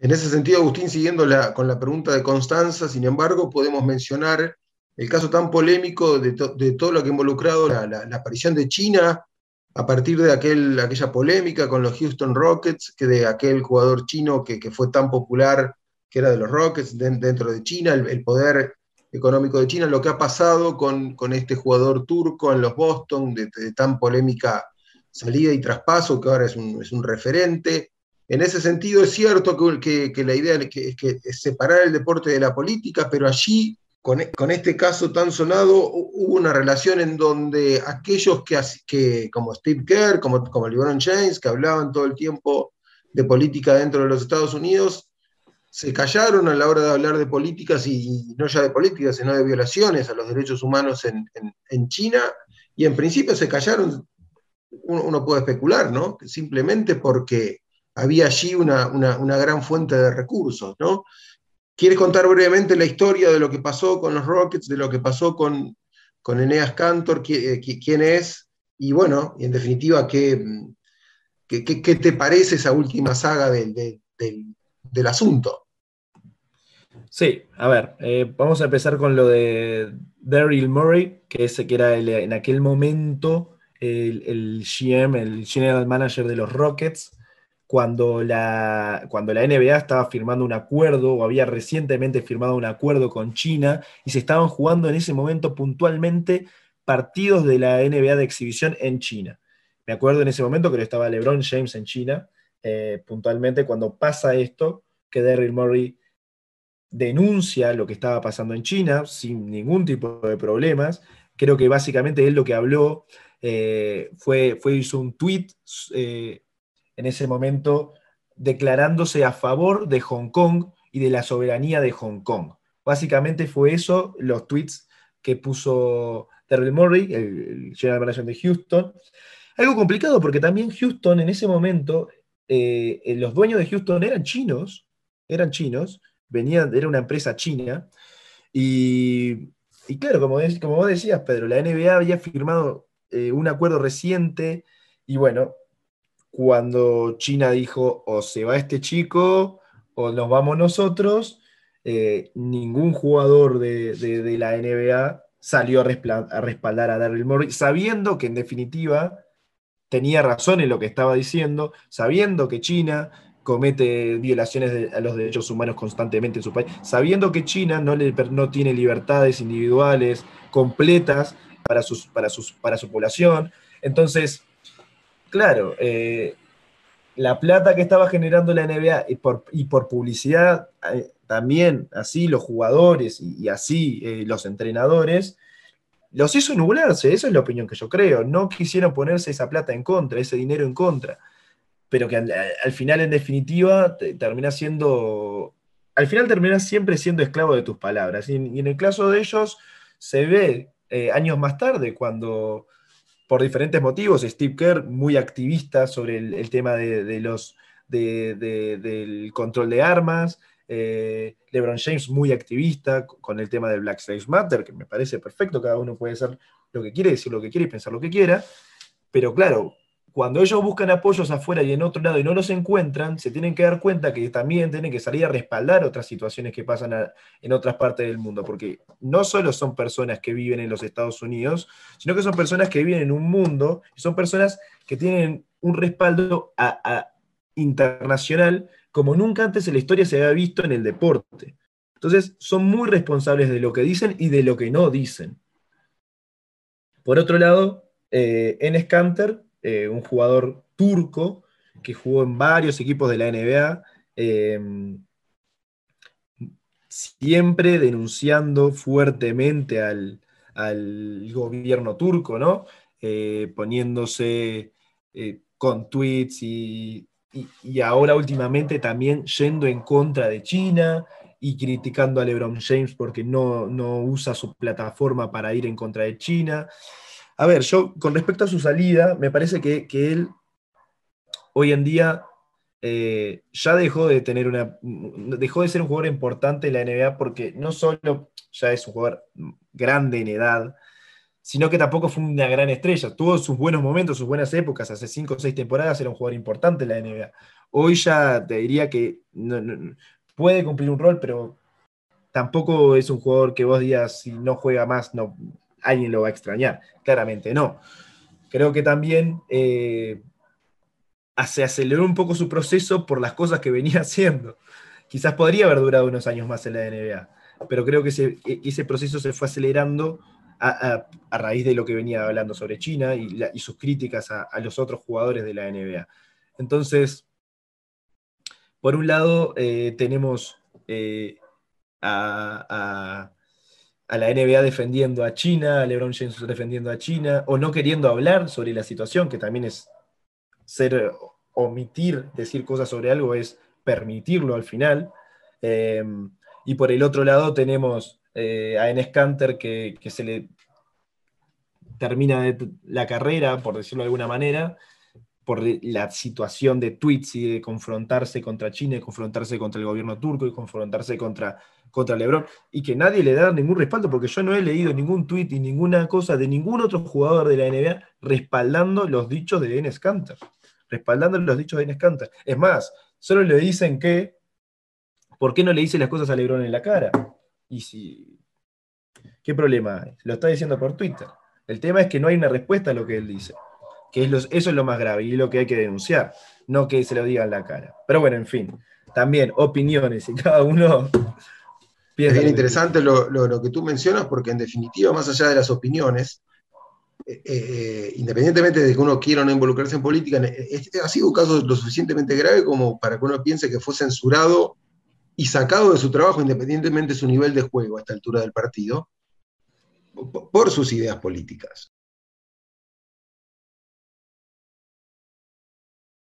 En ese sentido, Agustín, siguiendo la, con la pregunta de Constanza, sin embargo, podemos mencionar el caso tan polémico de, todo lo que ha involucrado la, aparición de China a partir de aquella polémica con los Houston Rockets, que de aquel jugador chino que, fue tan popular, que era de los Rockets dentro de China, el, poder económico de China, lo que ha pasado con, este jugador turco en los Boston, de, tan polémica salida y traspaso, que ahora es un referente en ese sentido es cierto que, la idea es que, separar el deporte de la política, pero allí, con, e, este caso tan sonado, hubo una relación en donde aquellos que, como Steve Kerr, como, como LeBron James, que hablaban todo el tiempo de política dentro de los Estados Unidos, se callaron a la hora de hablar de políticas y, no ya de políticas, sino de violaciones a los derechos humanos en, China, y en principio se callaron, uno, uno puede especular, ¿no? Simplemente porque había allí una, gran fuente de recursos, ¿no? ¿Quieres contar brevemente la historia de lo que pasó con los Rockets, de lo que pasó con, Eneas Cantor, eh, quién es? Y bueno, en definitiva, ¿qué, qué, te parece esa última saga del, asunto? Sí, a ver, eh, vamos a empezar con lo de Daryl Murray, que ese que era en aquel momento el, el GM, el General Manager de los Rockets cuando la, cuando la NBA estaba firmando un acuerdo o había recientemente firmado un acuerdo con China y se estaban jugando en ese momento puntualmente partidos de la NBA de exhibición en China. Me acuerdo en ese momento que estaba LeBron James en China, eh, puntualmente cuando pasa esto, que Derrick Murray denuncia lo que estaba pasando en China sin ningún tipo de problemas. Creo que básicamente él lo que habló eh, fue, fue, hizo un tweet eh, en ese momento declarándose a favor de Hong Kong y de la soberanía de Hong Kong. Básicamente fue eso los tweets que puso Terrell Murray, el, general manager de Houston. Algo complicado porque también Houston en ese momento, eh, eh, los dueños de Houston eran chinos, eran chinos, venían, era una empresa china, y, claro, como, como vos decías, Pedro, la NBA había firmado eh, un acuerdo reciente y bueno, cuando China dijo o se va este chico o nos vamos nosotros, eh, ningún jugador de, la NBA salió a, respaldar a Daryl Morey, sabiendo que en definitiva tenía razón en lo que estaba diciendo, sabiendo que China comete violaciones a los derechos humanos constantemente en su país, sabiendo que China no, le, no tiene libertades individuales completas para, para su población. Entonces, Claro, eh, la plata que estaba generando la NBA y por, publicidad eh, también, así los jugadores y, así eh, los entrenadores, los hizo nublarse, esa es la opinión que yo creo. No quisieron ponerse esa plata en contra, ese dinero en contra, pero que al, final, en definitiva, termina siendo. Al final termina siempre siendo esclavo de tus palabras. Y, en el caso de ellos, se ve años más tarde, cuando por diferentes motivos. Steve Kerr, muy activista sobre el, tema de, los, del control de armas. Eh, LeBron James, muy activista con el tema del Black Lives Matter, que me parece perfecto, cada uno puede hacer lo que quiere, decir lo que quiere y pensar lo que quiera. Pero claro, cuando ellos buscan apoyos afuera y en otro lado y no los encuentran, se tienen que dar cuenta que también tienen que salir a respaldar otras situaciones que pasan en otras partes del mundo, porque no solo son personas que viven en los Estados Unidos, sino que son personas que viven en un mundo, son personas que tienen un respaldo internacional como nunca antes en la historia se había visto en el deporte. Entonces, son muy responsables de lo que dicen y de lo que no dicen. Por otro lado, eh, en Scanter eh, un jugador turco que jugó en varios equipos de la NBA, em, siempre denunciando fuertemente al, gobierno turco, ¿no? Eh, poniéndose eh, con tweets y, ahora últimamente también yendo en contra de China, y criticando a LeBron James porque no, no, usa su plataforma para ir en contra de China. A ver, yo con respecto a su salida, me parece que, él hoy en día eh, ya dejó de tener una. dejó de ser un jugador importante en la NBA porque no solo ya es un jugador grande en edad, sino que tampoco fue una gran estrella. Tuvo sus buenos momentos, sus buenas épocas. Hace cinco o seis temporadas era un jugador importante en la NBA. Hoy ya te diría que puede cumplir un rol, pero tampoco es un jugador que vos digas si no juega más, no, alguien lo va a extrañar. Claramente no. Creo que también eh, se aceleró un poco su proceso por las cosas que venía haciendo. Quizás podría haber durado unos años más en la NBA, pero creo que e, ese, proceso se fue acelerando a, raíz de lo que venía hablando sobre China y, sus críticas a, los otros jugadores de la NBA. Entonces, por un lado, eh, tenemos eh, a, a la NBA defendiendo a China, a LeBron James defendiendo a China, o no queriendo hablar sobre la situación, que también es ser, omitir decir cosas sobre algo, es permitirlo al final. Eh, y por el otro lado tenemos eh, a Enes Canter que, se le termina la carrera, por decirlo de alguna manera, por la situación de tweets y de confrontarse contra China, de confrontarse contra el gobierno turco y confrontarse contra, contra Lebron, y que nadie le da ningún respaldo, porque yo no he leído ningún tweet y ninguna cosa de ningún otro jugador de la NBA respaldando los dichos de Enes Kanter, respaldando los dichos de Enes Kanter, Es más, solo le dicen que, ¿por qué no le dice las cosas a Lebron en la cara? Y si, ¿qué problema hay? Lo está diciendo por Twitter. El tema es que no hay una respuesta a lo que él dice. Que eso es lo más grave y lo que hay que denunciar, no que se lo digan la cara. Pero bueno, en fin, también opiniones y cada uno piensa. Es bien interesante lo, que tú mencionas porque en definitiva, más allá de las opiniones, eh, eh, independientemente de que uno quiera o no involucrarse en política, eh, ha sido un caso lo suficientemente grave como para que uno piense que fue censurado y sacado de su trabajo, independientemente de su nivel de juego a esta altura del partido, por sus ideas políticas.